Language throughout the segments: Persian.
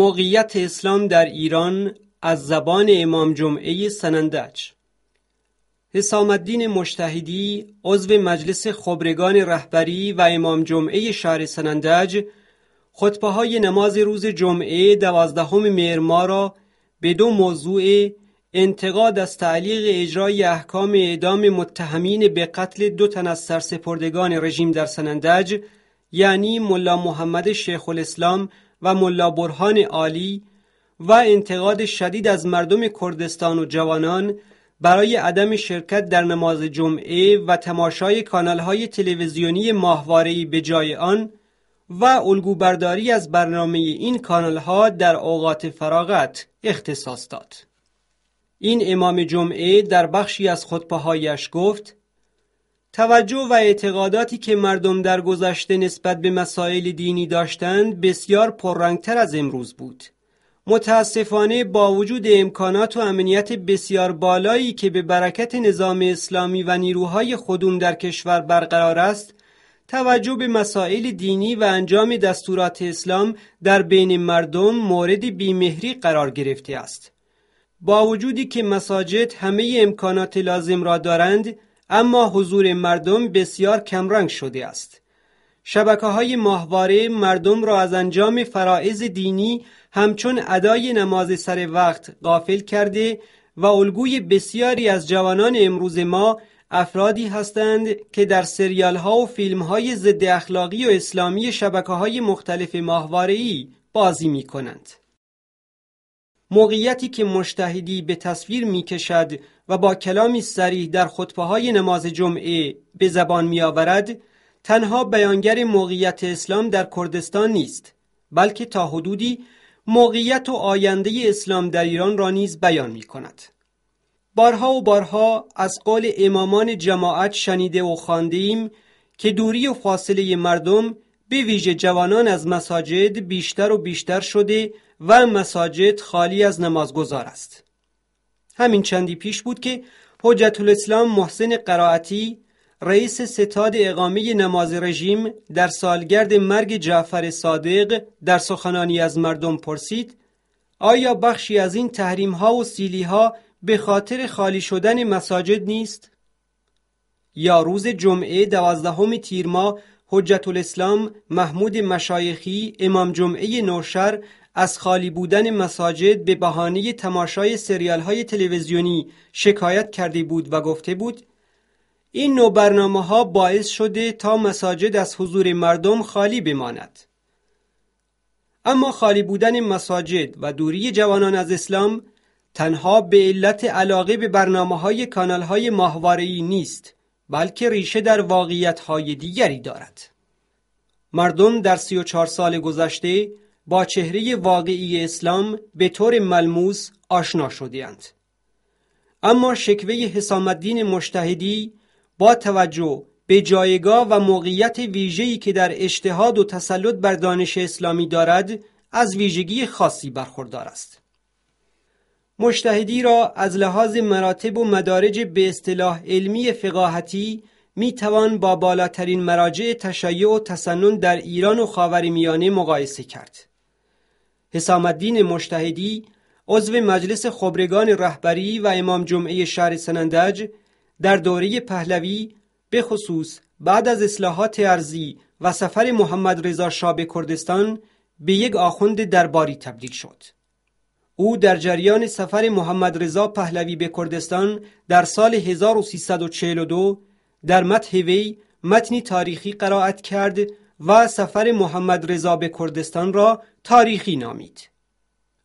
موقعیت اسلام در ایران از زبان امام جمعه سنندج حسام الدین مشتهدی عضو مجلس خبرگان رهبری و امام جمعه شهر سنندج خطبه های نماز روز جمعه دوازدهم مهر را به دو موضوع انتقاد از تعلیق اجرای احکام اعدام متهمین به قتل دو تن از سرسپردگان رژیم در سنندج یعنی ملا محمد شیخ الاسلام و ملا برهان عالی و انتقاد شدید از مردم کردستان و جوانان برای عدم شرکت در نماز جمعه و تماشای های تلویزیونی ماهوارهی به جای آن و الگوبرداری از برنامه این ها در اوقات فراغت اختصاص داد. این امام جمعه در بخشی از خطبه هایش گفت توجه و اعتقاداتی که مردم در گذشته نسبت به مسائل دینی داشتند بسیار پررنگتر از امروز بود. متاسفانه با وجود امکانات و امنیت بسیار بالایی که به برکت نظام اسلامی و نیروهای خودم در کشور برقرار است، توجه به مسائل دینی و انجام دستورات اسلام در بین مردم مورد بیمهری قرار گرفته است. با وجودی که مساجد همه امکانات لازم را دارند، اما حضور مردم بسیار کمرنگ شده است. شبکه های ماهواره مردم را از انجام فرائض دینی همچون ادای نماز سر وقت غافل کرده و الگوی بسیاری از جوانان امروز ما افرادی هستند که در سریال ها و فیلم های ضد اخلاقی و اسلامی شبکه های مختلف ماهواره بازی می کنند. موقعیتی که مشتهدی به تصویر می کشد و با کلامی سریح در خطبه های نماز جمعه به زبان می آورد تنها بیانگر موقعیت اسلام در کردستان نیست بلکه تا حدودی موقعیت و آینده اسلام در ایران را نیز بیان می کند. بارها و بارها از قول امامان جماعت شنیده و خانده ایم که دوری و فاصله مردم به ویژه جوانان از مساجد بیشتر و بیشتر شده و مساجد خالی از نمازگزار است. همین چندی پیش بود که حجت الاسلام محسن قرائتی رئیس ستاد اقامه نماز رژیم در سالگرد مرگ جعفر صادق در سخنانی از مردم پرسید آیا بخشی از این تحریم ها و سیلی ها به خاطر خالی شدن مساجد نیست؟ یا روز جمعه دوازدهم تیر ماه حجت الاسلام محمود مشایخی امام جمعه نوشر از خالی بودن مساجد به بهانه تماشای سریال های تلویزیونی شکایت کرده بود و گفته بود این نوع برنامه ها باعث شده تا مساجد از حضور مردم خالی بماند. اما خالی بودن مساجد و دوری جوانان از اسلام تنها به علت علاقه به برنامه های کانال های نیست بلکه ریشه در واقعیت های دیگری دارد. مردم در چار سال گذشته با چهره واقعی اسلام به طور ملموس آشنا شدهاند. اما شکوه حسامدین مشتهدی با توجه به جایگاه و موقعیت ویژه‌ای که در اجتهاد و تسلط بر دانش اسلامی دارد از ویژگی خاصی برخوردار است. مشتهدی را از لحاظ مراتب و مدارج به اصطلاح علمی فقاهتی می توان با بالاترین مراجع تشیع و تسنن در ایران و خاورمیانه مقایسه کرد. حسام مشتهدی عضو مجلس خبرگان رهبری و امام جمعه شهر سنندج در دوره پهلوی به خصوص بعد از اصلاحات ارزی و سفر محمد رضا شاه به کردستان به یک آخوند درباری تبدیل شد. او در جریان سفر محمد رضا پهلوی به کردستان در سال 1342 در متن متنی تاریخی قرائت کرد و سفر محمد رضا به کردستان را تاریخی نامید.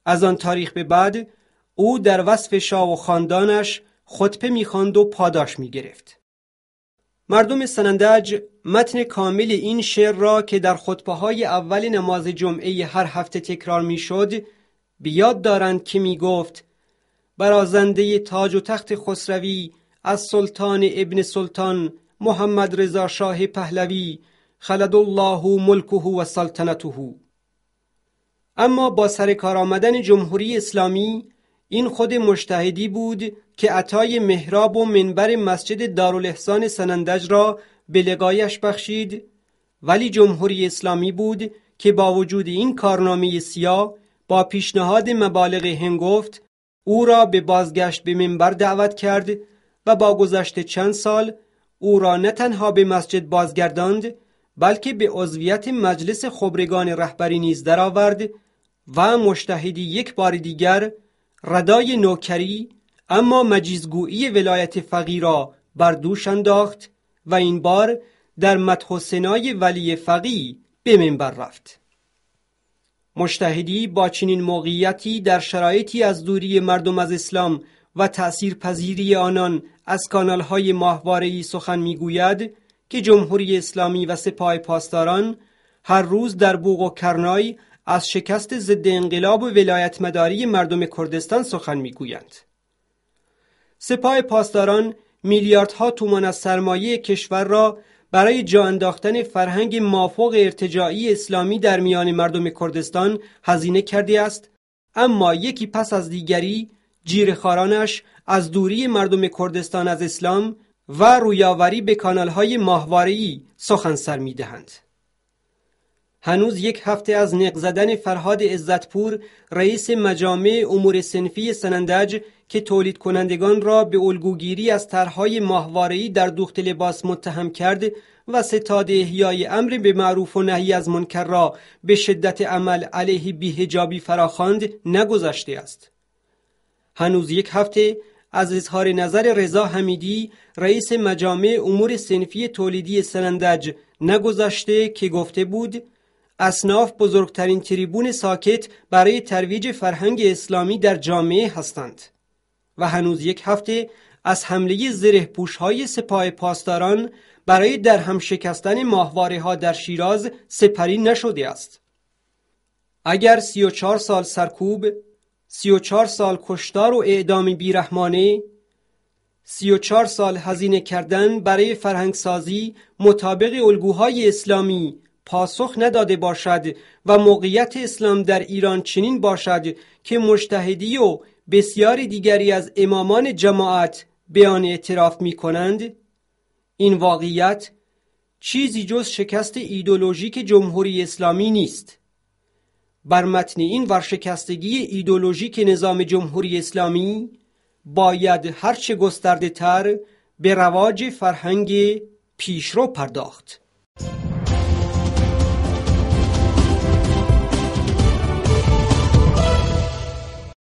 از آن تاریخ به بعد او در وصف شاه و خاندانش خطبه میخواند و پاداش میگرفت. مردم سنندج متن کامل این شعر را که در خطبه های اول نماز جمعه هر هفته تکرار میشد بیاد دارند که میگفت برازنده تاج و تخت خسروی از سلطان ابن سلطان محمد رضا شاه پهلوی خلد الله ملکه و سلطنته اما با سر کار آمدن جمهوری اسلامی این خود مشتهدی بود که عطای محراب و منبر مسجد دارالاحسان سنندج را به لگایش بخشید ولی جمهوری اسلامی بود که با وجود این کارنامه سیا با پیشنهاد مبالغ هنگفت او را به بازگشت به منبر دعوت کرد و با گذشت چند سال او را نه تنها به مسجد بازگرداند بلکه به عضویت مجلس خبرگان رهبری نیز درآورد و مشتهدی یک بار دیگر ردای نوکری اما مجیزگویی ولایت فقی را بر دوش انداخت و این بار در سنای ولی فقی به منبر رفت مشتهدی با چنین موقعیتی در شرایطی از دوری مردم از اسلام و تأثیر پذیری آنان از کانالهای ماهوارهی سخن میگوید که جمهوری اسلامی و سپاه پاسداران هر روز در بوق و کرنای از شکست ضد انقلاب و ولایت مداری مردم کردستان سخن میگویند. سپاه پاسداران میلیاردها تومان از سرمایه کشور را برای جا انداختن فرهنگ مافوق ارتجاعی اسلامی در میان مردم کردستان هزینه کرده است اما یکی پس از دیگری جیرخارانش از دوری مردم کردستان از اسلام و رویاوری به های ماهواری سخن سر میدهند. هنوز یک هفته از نق زدن فرهاد عزتپور رئیس مجامع امور سنفی سنندج که تولید کنندگان را به الگوگیری از طرحهای ماهواری در دوخت لباس متهم کرد و ستاد احیای امر به معروف و نهی از منکر را به شدت عمل علیه بیهجابی فراخواند نگذشته است. هنوز یک هفته از اظهار نظر رضا حمیدی رئیس مجامع امور سنفی تولیدی سنندج نگذشته که گفته بود اصناف بزرگترین تریبون ساکت برای ترویج فرهنگ اسلامی در جامعه هستند و هنوز یک هفته از حمله زره های سپاه پاسداران برای در هم شکستن ماهواره ها در شیراز سپری نشده است. اگر 34 سال سرکوب، سی و سال کشتار و اعدام بیرحمانه سی و سال هزینه کردن برای فرهنگسازی مطابق الگوهای اسلامی پاسخ نداده باشد و موقعیت اسلام در ایران چنین باشد که مشتهدی و بسیاری دیگری از امامان جماعت آن اعتراف می کنند این واقعیت چیزی جز شکست ایدولوژیک جمهوری اسلامی نیست بر متن این ورشکستگی ایدولوژیک نظام جمهوری اسلامی باید هرچه گسترده تر به رواج فرهنگ پیشرو پرداخت